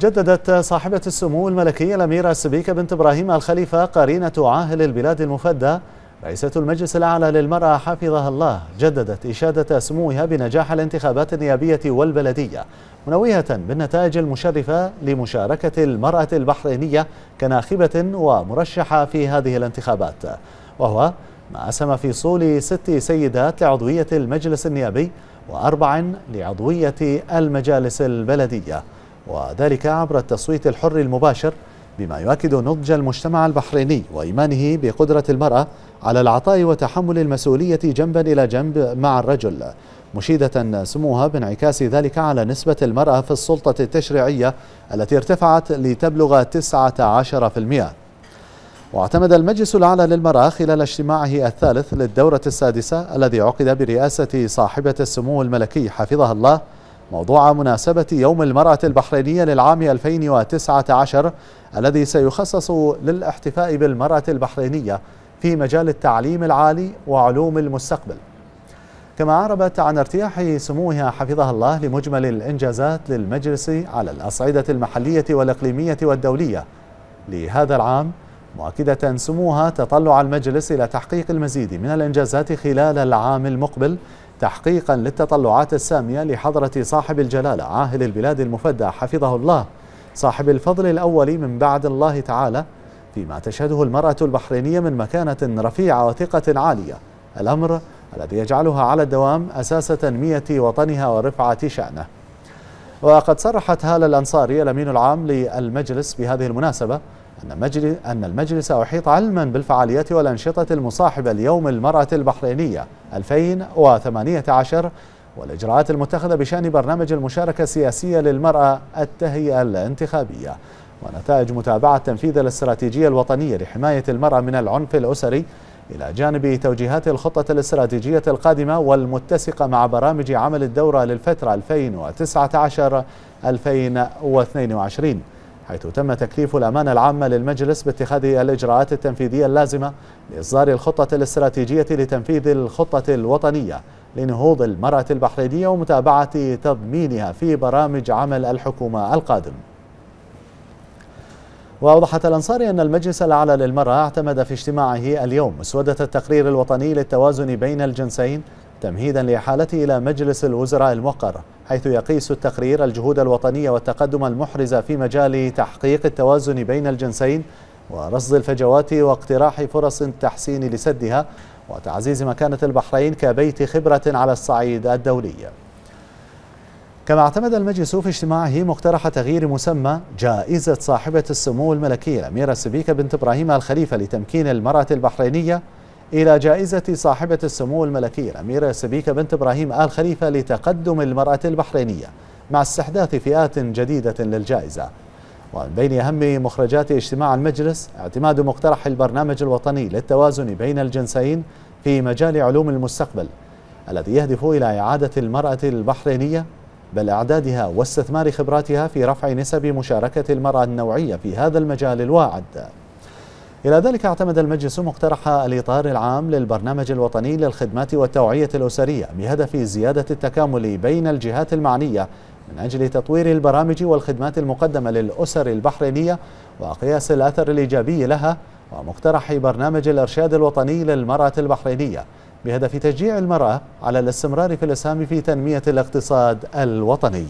جددت صاحبة السمو الملكية الأميرة السبيكة بنت إبراهيم الخليفة قرينة عاهل البلاد المفدى رئيسة المجلس الأعلى للمرأة حفظها الله جددت إشادة سموها بنجاح الانتخابات النيابية والبلدية منوهة بالنتائج المشرفة لمشاركة المرأة البحرينية كناخبة ومرشحة في هذه الانتخابات وهو ما أسهم في صول ست سيدات لعضوية المجلس النيابي وأربع لعضوية المجالس البلدية وذلك عبر التصويت الحر المباشر بما يؤكد نضج المجتمع البحريني وإيمانه بقدرة المرأة على العطاء وتحمل المسؤولية جنبا إلى جنب مع الرجل مشيدة سموها بانعكاس ذلك على نسبة المرأة في السلطة التشريعية التي ارتفعت لتبلغ 19% واعتمد المجلس الأعلى للمرأة خلال اجتماعه الثالث للدورة السادسة الذي عقد برئاسة صاحبة السمو الملكي حفظها الله موضوع مناسبة يوم المرأة البحرينية للعام 2019 الذي سيخصص للاحتفاء بالمرأة البحرينية في مجال التعليم العالي وعلوم المستقبل كما عربت عن ارتياح سموها حفظها الله لمجمل الإنجازات للمجلس على الأصعدة المحلية والإقليمية والدولية لهذا العام مؤكدة سموها تطلع المجلس إلى تحقيق المزيد من الإنجازات خلال العام المقبل تحقيقا للتطلعات السامية لحضرة صاحب الجلالة عاهل البلاد المفدى حفظه الله صاحب الفضل الأول من بعد الله تعالى فيما تشهده المرأة البحرينية من مكانة رفيعة وثقة عالية الأمر الذي يجعلها على الدوام أساس تنمية وطنها ورفعة شأنه وقد صرحت هالة الأنصاري الأمين العام للمجلس بهذه المناسبة أن, أن المجلس أحيط علما بالفعاليات والأنشطة المصاحبة ليوم المرأة البحرينية 2018 والإجراءات المتخذة بشأن برنامج المشاركة السياسية للمرأة التهيئة الانتخابية ونتائج متابعة تنفيذ الاستراتيجية الوطنية لحماية المرأة من العنف الأسري إلى جانب توجيهات الخطة الاستراتيجية القادمة والمتسقة مع برامج عمل الدورة للفترة 2019 2022 حيث تم تكليف الأمانة العامة للمجلس باتخاذ الإجراءات التنفيذية اللازمة لإصدار الخطة الاستراتيجية لتنفيذ الخطة الوطنية لنهوض المرأة البحرينية ومتابعة تضمينها في برامج عمل الحكومة القادم وأوضحت الأنصاري أن المجلس الأعلى للمرأة اعتمد في اجتماعه اليوم مسودة التقرير الوطني للتوازن بين الجنسين تمهيدا لإحالته إلى مجلس الوزراء الموقر حيث يقيس التقرير الجهود الوطنية والتقدم المحرزة في مجال تحقيق التوازن بين الجنسين ورصد الفجوات واقتراح فرص التحسين لسدها وتعزيز مكانة البحرين كبيت خبرة على الصعيد الدولي كما اعتمد المجلس في اجتماعه مقترح تغيير مسمى جائزة صاحبة السمو الملكية الأميرة سبيكة بنت إبراهيم الخليفة لتمكين المرأة البحرينية إلى جائزة صاحبة السمو الملكي الأميرة سبيكة بنت إبراهيم آل خليفة لتقدم المرأة البحرينية مع استحداث فئات جديدة للجائزة ومن بين أهم مخرجات اجتماع المجلس اعتماد مقترح البرنامج الوطني للتوازن بين الجنسين في مجال علوم المستقبل الذي يهدف إلى إعادة المرأة البحرينية بل إعدادها واستثمار خبراتها في رفع نسب مشاركة المرأة النوعية في هذا المجال الواعد إلى ذلك اعتمد المجلس مقترح الإطار العام للبرنامج الوطني للخدمات والتوعية الأسرية بهدف زيادة التكامل بين الجهات المعنية من أجل تطوير البرامج والخدمات المقدمة للأسر البحرينية وقياس الأثر الإيجابي لها ومقترح برنامج الإرشاد الوطني للمرأة البحرينية بهدف تشجيع المرأة على الاستمرار في الإسهام في تنمية الاقتصاد الوطني